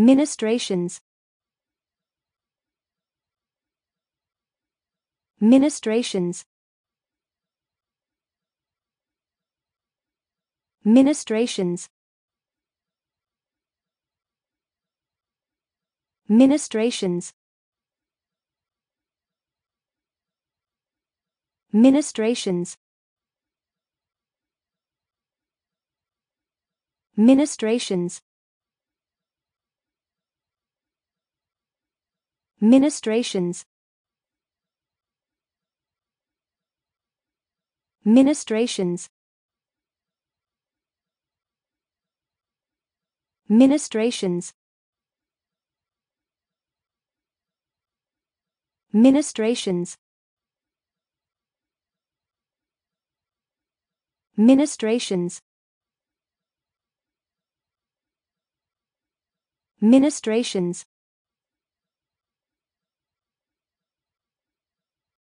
Ministrations Ministrations Ministrations Ministrations Ministrations Ministrations Ministrations Ministrations Ministrations Ministrations Ministrations Ministrations